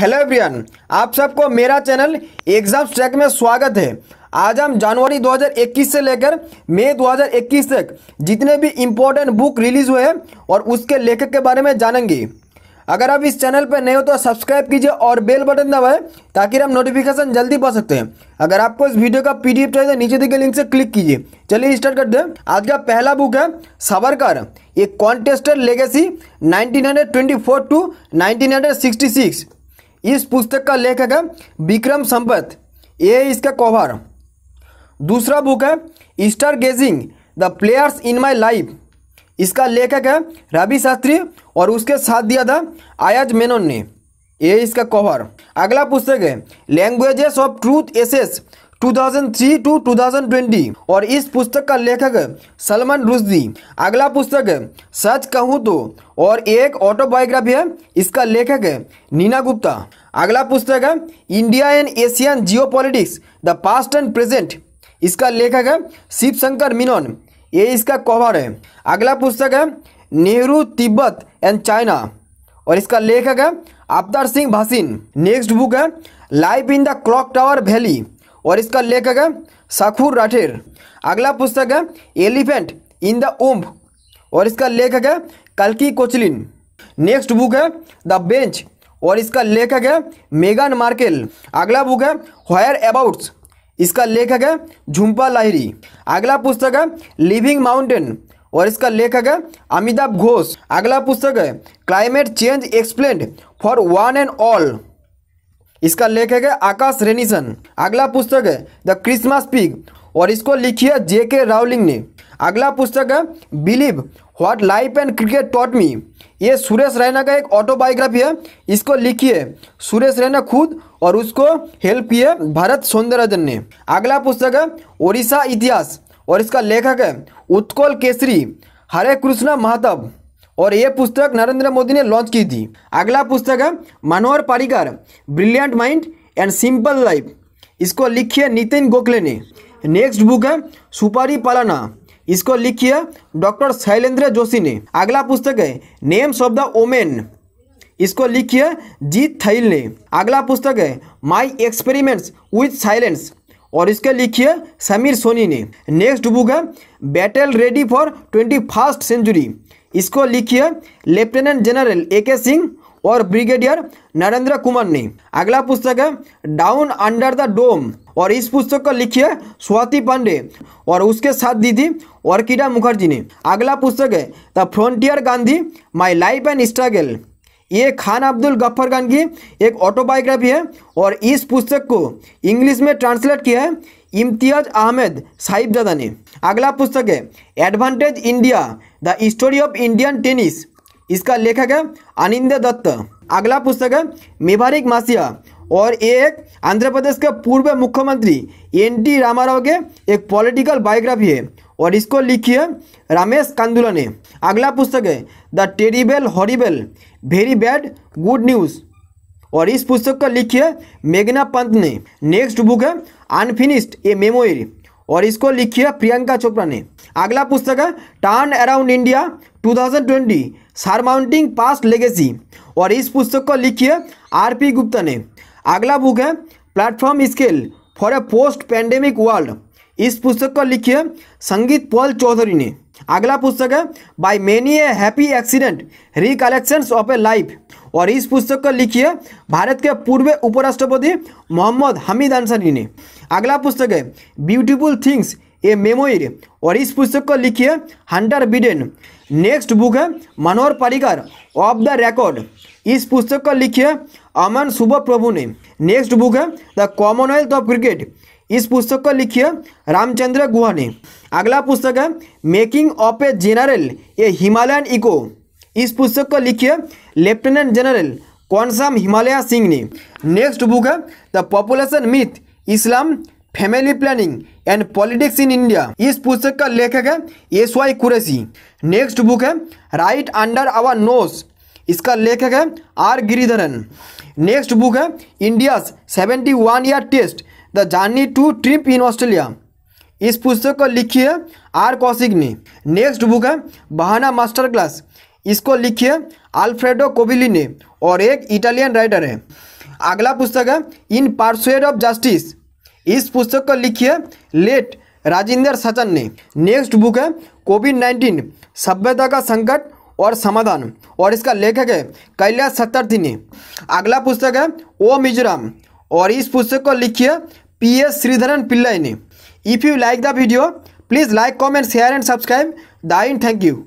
hello everyone आप सबको मेरा चैनल एग्जाम ट्रैक में स्वागत है आज हम जनवरी 2021 से लेकर मई 2021 तक जितने भी इम्पोर्टेंट बुक रिलीज हुए हैं और उसके लेखक के बारे में जानेंगे अगर आप इस चैनल पर नए हो तो सब्सक्राइब कीजिए और बेल बटन दबाएं ताकि हम नोटिफिकेशन जल्दी पा सकते हैं अगर आपको इस वीडियो का पी डी चाहिए तो नीचे दिखे लिंक से क्लिक कीजिए चलिए स्टार्ट करते हैं आज का पहला बुक है सावरकर एक कॉन्टेस्टर लेगेसी 1924 टू 1966 इस पुस्तक का लेखक है विक्रम संपत ये इसका कवर दूसरा बुक है star gazing the players in my life इसका लेखक है रवि शास्त्री और उसके साथ दिया था आयाज मेनन ने ये इसका कवर अगला पुस्तक है languages of truth essays 2003 to 2020 और इस पुस्तक का लेखक सलमान रुजदी अगला पुस्तक सच कहूँ तो और एक ऑटोबायोग्राफी है इसका लेखक है नीना गुप्ता अगला पुस्तक है India and Asian geopolitics the past and present इसका लेखक है शिव शंकर मिनन ये इसका कवर है अगला पुस्तक है नेहरू तिब्बत एंड चाइना और इसका लेखक है अवतार सिंह भासिन नेक्स्ट बुक है life in the clock tower valley और इसका लेखक है साखूर राठेर अगला पुस्तक है एलिफेंट इन द उम्ब और इसका लेखक है कल्की कोचलिन नेक्स्ट बुक है द बेंच और इसका लेखक है मेगन मार्केल अगला बुक है हायर अबाउट्स इसका लेखक है झुम्पा लाहिरी अगला पुस्तक है लिविंग माउंटेन और इसका लेखक है अमिताभ घोष अगला पुस्तक है climate change explain for one and all इसका लेखक है आकाश रेनिसन अगला पुस्तक है द क्रिसमस पिग और इसको लिखी है जे के रावलिंग ने अगला पुस्तक है believe what life and cricket taught me ये सुरेश रैना का एक ऑटोबायोग्राफी है इसको लिखी है सुरेश रैना खुद और उसको हेल्प किए भरत भारत सौंदरराजन ने अगला पुस्तक है ओडिशा इतिहास और इसका लेखक है उत्कल केसरी हरे कृष्णा महातब और ये पुस्तक नरेंद्र मोदी ने लॉन्च की थी अगला पुस्तक है Manohar Parrikar brilliant mind and simple life इसको लिखी है नितिन गोखले ने नेक्स्ट बुक है सुपारी पालाना इसको लिखी है डॉक्टर शैलेंद्र जोशी ने अगला पुस्तक है नेम्स ऑफ द ओमेन इसको लिखी है जीत थैल ने अगला पुस्तक है माई एक्सपेरिमेंट्स विथ साइलेंस और इसके लिखिए समीर सोनी ने नेक्स्ट बुक है battle ready for twenty first century इसको लिखिए लेफ्टिनेंट जनरल ए के सिंह और ब्रिगेडियर नरेंद्र कुमार ने अगला पुस्तक है डाउन अंडर द डोम और इस पुस्तक को लिखिए स्वाति पांडे और उसके साथ दी थी ऑर्किडा मुखर्जी ने अगला पुस्तक है the frontier Gandhi my life and struggle ये खान अब्दुल गफ्फर खान की एक ऑटोबायोग्राफी है और इस पुस्तक को इंग्लिश में ट्रांसलेट किया है इम्तियाज अहमद साहिबजादा ने अगला पुस्तक है advantage India the story of Indian tennis इसका लेखक है अनिंद दत्त अगला पुस्तक है मेवारिक मासिया और ये एक आंध्र प्रदेश के पूर्व मुख्यमंत्री एन टी रामाराव के एक पॉलिटिकल बायोग्राफी है और इसको लिखी है रामेश कांदुला ने अगला पुस्तक है the terrible horrible very bad good news और इस पुस्तक का लिखी है मेघना पंत ने नेक्स्ट बुक है अनफिनिश्ड ए मेमोरी और इसको लिखी है प्रियंका चोपड़ा ने अगला पुस्तक है turn around India 2020 surmounting past legacy और इस पुस्तक को लिखी है आर पी गुप्ता ने अगला बुक है platform scale for a post pandemic world इस पुस्तक को लिखी है संगीत पॉल चौधरी ने अगला पुस्तक है by many a happy accident recollection of a life और इस पुस्तक को लिखिए भारत के पूर्व उपराष्ट्रपति मोहम्मद हमीद अंसारी ने अगला पुस्तक है ब्यूटीफुल थिंग्स ए मेमोइर और इस पुस्तक को लिखिए हंटर बिडेन नेक्स्ट बुक है Manohar Parrikar off the record इस पुस्तक को लिखिए अमन सुबह प्रभु ने नेक्स्ट बुक है द कॉमनवेल्थ ऑफ क्रिकेट इस पुस्तक को लिखिए रामचंद्र गुहा ने अगला पुस्तक है making of a general a Himalayan echo इस पुस्तक को लिखिए लेफ्टिनेंट जनरल कौनसाम हिमालया सिंह ने नेक्स्ट बुक है the population myth Islam family planning and politics in India इस पुस्तक का लेखक है S Y Qureshi next book है राइट अंडर आवर नोस इसका लेखक है आर गिरिधरन नेक्स्ट बुक है India's seventy one year test the journey to trip in Australia इस पुस्तक को लिखी है आर कौशिक ने नेक्स्ट बुक है बहाना मास्टर क्लास इसको लिखी है अल्फ्रेडो कोविली ने और एक इटालियन राइटर है अगला पुस्तक है इन पार्सुएड ऑफ जस्टिस इस पुस्तक को लिखी है लेट राजेंद्र सचन ने नेक्स्ट बुक है कोविड नाइन्टीन सभ्यता का संकट और समाधान और इसका लेखक है कैलाश सत्तर्थी ने अगला पुस्तक है ओ मिजोरम और इस पुस्तक को लिखी है पी एस श्रीधरन पिल्लई ने if you like the video please like comment share and subscribe दाइन थैंक यू